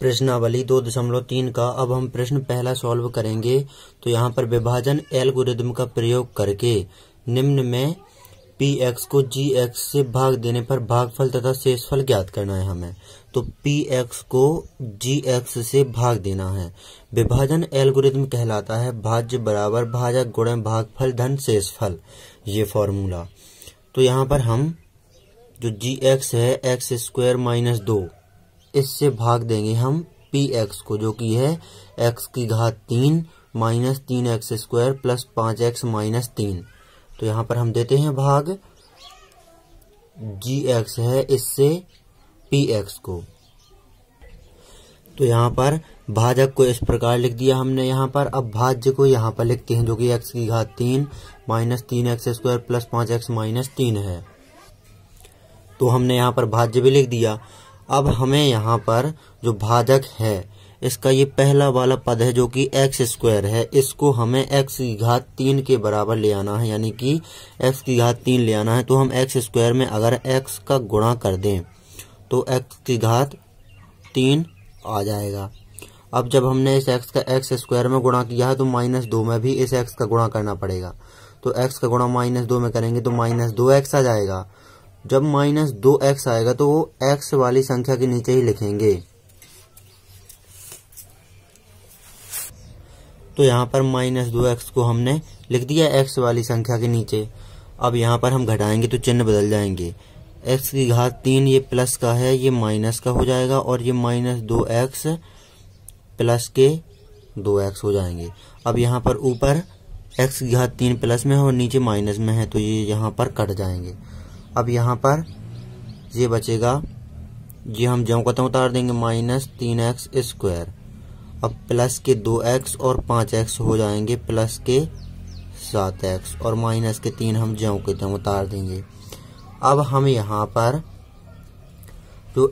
प्रश्नावली दो दशमलव तीन का अब हम प्रश्न पहला सॉल्व करेंगे तो यहाँ पर विभाजन एल्गोरिदम का प्रयोग करके निम्न में पी एक्स को जी एक्स से भाग देने पर भागफल तथा शेषफल ज्ञात करना है हमें तो पी एक्स को जी एक्स से भाग देना है विभाजन एल्गोरिदम कहलाता है भाज्य बराबर भाजक गुण भागफल धन शेषफल ये फॉर्मूला तो यहाँ पर हम जो जी एक्स है एक्स स्क्वायर माइनस दो इससे भाग देंगे हम पी एक्स को जो कि है एक्स की घात तीन माइनस तीन एक्स स्क्वायर प्लस पाँच एक्स माइनस तीन तो यहाँ पर हम देते हैं भाग जी एक्स है इससे पी एक्स को तो यहाँ पर भाजक को इस प्रकार लिख दिया हमने यहाँ पर अब भाज्य को यहाँ पर लिखते हैं जो कि एक्स की घात तीन माइनस तीन एक्स स्क्वायर प्लस पाँच एक्स माइनस तीन है तो हमने यहाँ पर भाज्य भी लिख दिया अब हमें यहाँ पर जो भाजक है इसका ये पहला वाला पद है जो कि एक्स स्क्वायर है इसको हमें एक्स की घात तीन के बराबर ले आना है यानी कि एक्स की घात तीन ले आना है तो हम एक्स स्क्वायर में अगर एक्स का गुणा कर दें तो एक्स की घात तीन आ जाएगा अब जब हमने इस एक्स का एक्स स्क्वायर में गुणा किया है तो माइनस दो में भी इस एक्स का गुणा करना पड़ेगा तो एक्स का गुणा माइनस दो में करेंगे तो माइनस दो एक्स आ जाएगा जब माइनस दो एक्स आएगा तो वो एक्स वाली संख्या के नीचे ही लिखेंगे तो यहाँ पर माइनस दो एक्स को हमने लिख दिया एक्स वाली संख्या के नीचे अब यहाँ पर हम घटाएंगे तो चिन्ह बदल जाएंगे एक्स की घात तीन ये प्लस का है ये माइनस का हो जाएगा और ये माइनस दो एक्स प्लस के दो एक्स हो जाएंगे अब यहाँ पर ऊपर एक्स की घात तीन प्लस में है और नीचे माइनस में है तो ये यहाँ पर कट जाएंगे अब यहाँ पर ये बचेगा ये हम जो कतम तो उतार देंगे माइनस तीन एक्स स्क्वायर अब प्लस के दो एक्स और पाँच एक्स हो जाएंगे प्लस के सात एक्स और माइनस के तीन हम जम कतम तो उतार देंगे अब हम यहाँ पर जो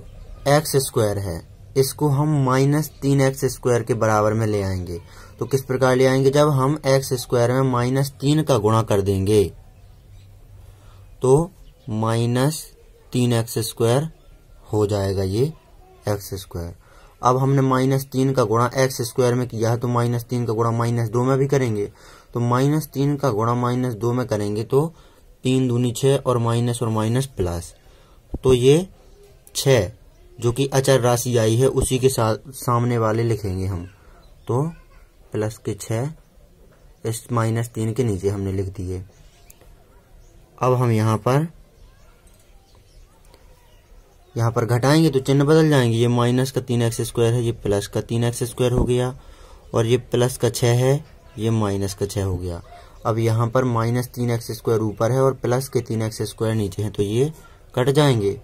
एक्स स्क्वायर है इसको हम माइनस तीन एक्स स्क्वायर के बराबर में ले आएंगे तो किस प्रकार ले आएंगे जब हम एक्स स्क्वायर में माइनस तीन का गुणा कर देंगे तो माइनस तीन एक्स स्क्वायर हो जाएगा ये एक्स स्क्वायर अब हमने माइनस तीन का गुणा एक्स स्क्वायर में किया है तो माइनस तीन का गुणा माइनस दो में भी करेंगे तो माइनस तीन का गुणा माइनस दो में करेंगे तो तीन दूनी छः और माइनस और माइनस प्लस तो ये छ जो कि अचर राशि आई है उसी के साथ सामने वाले लिखेंगे हम तो प्लस के छ माइनस तीन के नीचे हमने लिख दिए अब हम यहाँ पर यहाँ पर घटाएंगे तो चिन्ह बदल जाएंगे ये माइनस का तीन एक्स स्क्वायर है ये प्लस का तीन एक्स स्क्वायर हो गया और ये प्लस का छः है ये माइनस का छः हो गया अब यहाँ पर माइनस तीन एक्स स्क्वायर ऊपर है और प्लस के तीन एक्स स्क्वायर नीचे हैं तो ये कट जाएंगे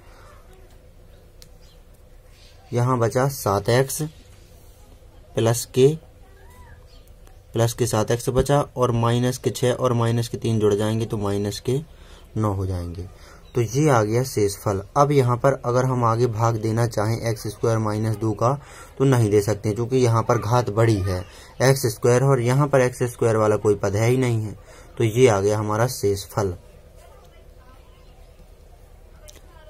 यहाँ बचा सात एक्स प्लस के प्लस के सात एक्स बचा और माइनस के छः और माइनस के तीन जुड़ जाएंगे तो माइनस के नौ हो जाएंगे तो ये आ गया शेषफल अब यहाँ पर अगर हम आगे भाग देना चाहें एक्स स्क्वायर माइनस दो का तो नहीं दे सकते क्योंकि यहाँ पर घात बड़ी है एक्स स्क्वायर और यहाँ पर एक्स स्क्वायर वाला कोई पद है ही नहीं है तो ये आ गया हमारा शेषफल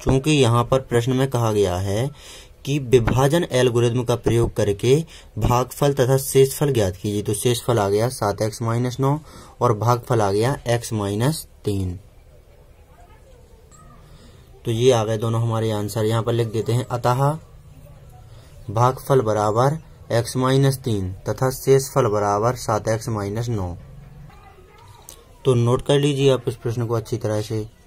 चूंकि यहाँ पर प्रश्न में कहा गया है कि विभाजन एल्गोरिथम का प्रयोग करके भागफल तथा शेषफल ज्ञात कीजिए तो शेषफल आ गया सात एक्स माइनस नौ और भागफल आ गया एक्स माइनस तीन तो ये आ गए दोनों हमारे आंसर यहाँ पर लिख देते हैं अतः भागफल बराबर एक्स माइनस तीन तथा शेष फल बराबर सात एक्स माइनस नौ तो नोट कर लीजिए आप इस प्रश्न को अच्छी तरह से